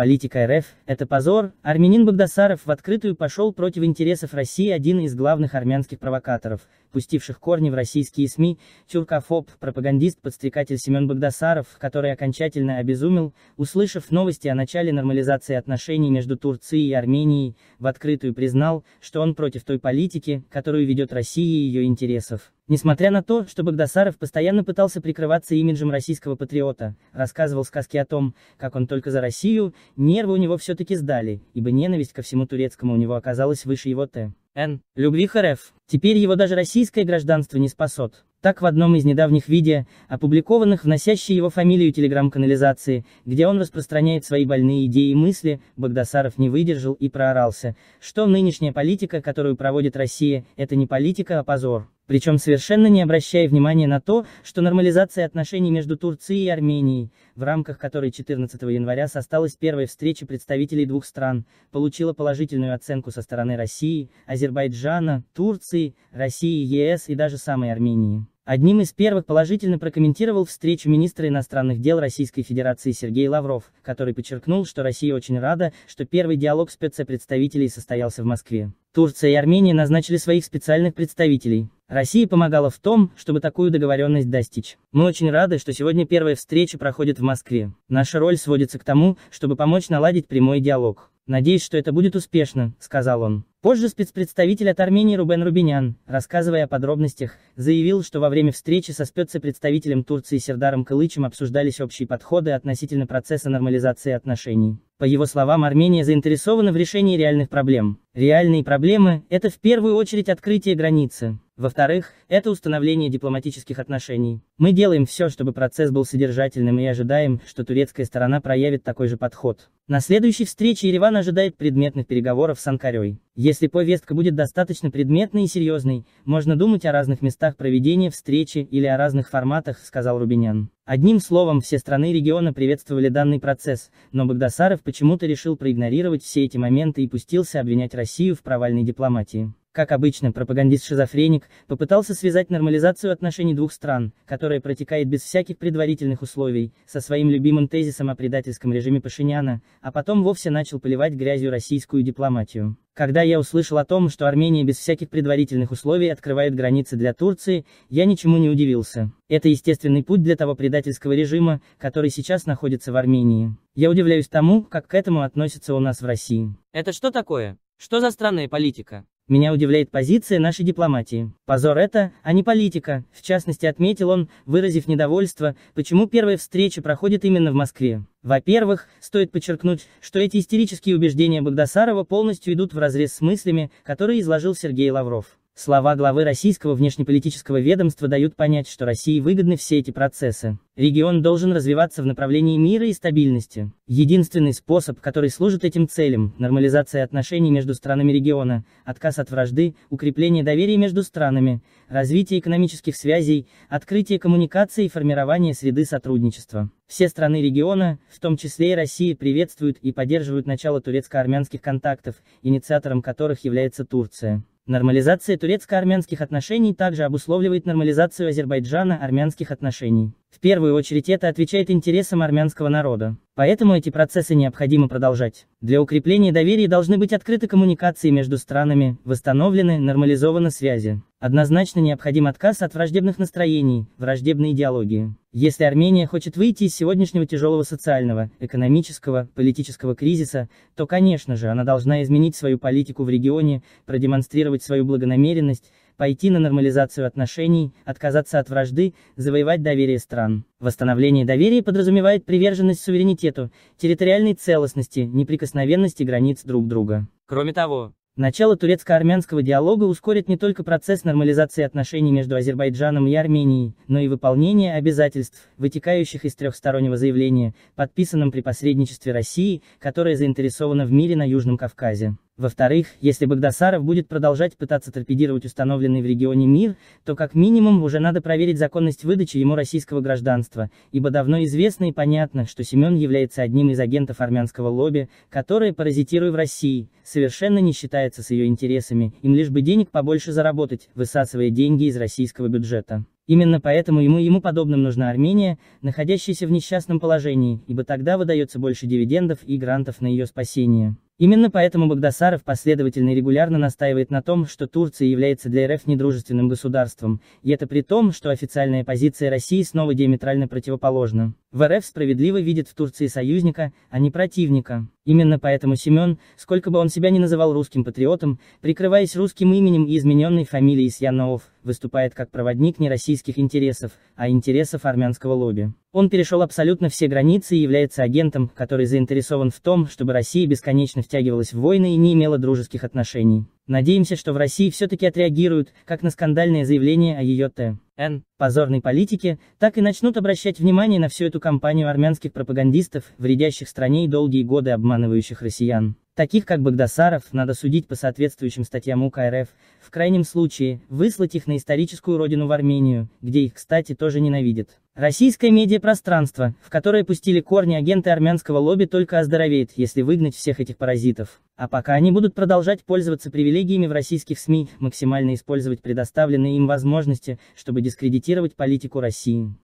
Политика РФ – это позор, армянин Багдасаров в открытую пошел против интересов России один из главных армянских провокаторов, пустивших корни в российские СМИ, тюркофоб, пропагандист-подстрекатель Семен Багдасаров, который окончательно обезумел, услышав новости о начале нормализации отношений между Турцией и Арменией, в открытую признал, что он против той политики, которую ведет Россия и ее интересов. Несмотря на то, что Багдасаров постоянно пытался прикрываться имиджем российского патриота, рассказывал сказки о том, как он только за Россию, нервы у него все-таки сдали, ибо ненависть ко всему турецкому у него оказалась выше его Т. Н. Любви ХРФ. Теперь его даже российское гражданство не спасет. Так в одном из недавних видео, опубликованных вносящей его фамилию телеграм-канализации, где он распространяет свои больные идеи и мысли, Богдасаров не выдержал и проорался, что нынешняя политика, которую проводит Россия, это не политика, а позор. Причем совершенно не обращая внимания на то, что нормализация отношений между Турцией и Арменией, в рамках которой 14 января состоялась первая встреча представителей двух стран, получила положительную оценку со стороны России, Азербайджана, Турции, России, ЕС и даже самой Армении. Одним из первых положительно прокомментировал встречу министра иностранных дел Российской Федерации Сергей Лавров, который подчеркнул, что Россия очень рада, что первый диалог спецпредставителей состоялся в Москве. Турция и Армения назначили своих специальных представителей. Россия помогала в том, чтобы такую договоренность достичь. Мы очень рады, что сегодня первая встреча проходит в Москве. Наша роль сводится к тому, чтобы помочь наладить прямой диалог. Надеюсь, что это будет успешно, сказал он. Позже спецпредставитель от Армении Рубен Рубинян, рассказывая о подробностях, заявил, что во время встречи со спецпредставителем Турции Сердаром Кылычем обсуждались общие подходы относительно процесса нормализации отношений. По его словам, Армения заинтересована в решении реальных проблем. Реальные проблемы – это в первую очередь открытие границы. Во-вторых, это установление дипломатических отношений. Мы делаем все, чтобы процесс был содержательным и ожидаем, что турецкая сторона проявит такой же подход. На следующей встрече Ереван ожидает предметных переговоров с Анкарей. Если повестка будет достаточно предметной и серьезной, можно думать о разных местах проведения встречи или о разных форматах, сказал Рубинян. Одним словом, все страны региона приветствовали данный процесс, но Багдасаров почему-то решил проигнорировать все эти моменты и пустился обвинять Россию в провальной дипломатии. Как обычно, пропагандист-шизофреник попытался связать нормализацию отношений двух стран, которая протекает без всяких предварительных условий, со своим любимым тезисом о предательском режиме Пашиняна, а потом вовсе начал поливать грязью российскую дипломатию. Когда я услышал о том, что Армения без всяких предварительных условий открывает границы для Турции, я ничему не удивился. Это естественный путь для того предательского режима, который сейчас находится в Армении. Я удивляюсь тому, как к этому относятся у нас в России. Это что такое? Что за странная политика? Меня удивляет позиция нашей дипломатии. Позор это, а не политика, в частности отметил он, выразив недовольство, почему первая встреча проходит именно в Москве. Во-первых, стоит подчеркнуть, что эти истерические убеждения Богдасарова полностью идут вразрез с мыслями, которые изложил Сергей Лавров. Слова главы российского внешнеполитического ведомства дают понять, что России выгодны все эти процессы. Регион должен развиваться в направлении мира и стабильности. Единственный способ, который служит этим целям – нормализация отношений между странами региона, отказ от вражды, укрепление доверия между странами, развитие экономических связей, открытие коммуникаций и формирование среды сотрудничества. Все страны региона, в том числе и Россия, приветствуют и поддерживают начало турецко-армянских контактов, инициатором которых является Турция. Нормализация турецко-армянских отношений также обусловливает нормализацию Азербайджана армянских отношений. В первую очередь это отвечает интересам армянского народа. Поэтому эти процессы необходимо продолжать. Для укрепления доверия должны быть открыты коммуникации между странами, восстановлены, нормализованы связи. Однозначно необходим отказ от враждебных настроений, враждебной идеологии. Если Армения хочет выйти из сегодняшнего тяжелого социального, экономического, политического кризиса, то, конечно же, она должна изменить свою политику в регионе, продемонстрировать свою благонамеренность, пойти на нормализацию отношений, отказаться от вражды, завоевать доверие стран. Восстановление доверия подразумевает приверженность суверенитету, территориальной целостности, неприкосновенности границ друг друга. Кроме того, Начало турецко-армянского диалога ускорит не только процесс нормализации отношений между Азербайджаном и Арменией, но и выполнение обязательств, вытекающих из трехстороннего заявления, подписанном при посредничестве России, которая заинтересована в мире на Южном Кавказе. Во-вторых, если Багдасаров будет продолжать пытаться торпедировать установленный в регионе мир, то как минимум уже надо проверить законность выдачи ему российского гражданства, ибо давно известно и понятно, что Семен является одним из агентов армянского лобби, которое, паразитируя в России, совершенно не считается с ее интересами, им лишь бы денег побольше заработать, высасывая деньги из российского бюджета. Именно поэтому ему и ему подобным нужна Армения, находящаяся в несчастном положении, ибо тогда выдается больше дивидендов и грантов на ее спасение. Именно поэтому Багдасаров последовательно и регулярно настаивает на том, что Турция является для РФ недружественным государством, и это при том, что официальная позиция России снова диаметрально противоположна. В РФ справедливо видит в Турции союзника, а не противника. Именно поэтому Семен, сколько бы он себя ни называл русским патриотом, прикрываясь русским именем и измененной фамилией Сьяноов, выступает как проводник не российских интересов, а интересов армянского лобби. Он перешел абсолютно все границы и является агентом, который заинтересован в том, чтобы Россия бесконечно втягивалась в войны и не имела дружеских отношений. Надеемся, что в России все-таки отреагируют, как на скандальное заявление о ее Т. Н. позорной политики, так и начнут обращать внимание на всю эту кампанию армянских пропагандистов, вредящих стране и долгие годы обманывающих россиян. Таких как Багдасаров надо судить по соответствующим статьям УК РФ, в крайнем случае, выслать их на историческую родину в Армению, где их, кстати, тоже ненавидят. Российское медиапространство, в которое пустили корни агенты армянского лобби только оздоровеет, если выгнать всех этих паразитов. А пока они будут продолжать пользоваться привилегиями в российских СМИ, максимально использовать предоставленные им возможности, чтобы дискредитировать политику России.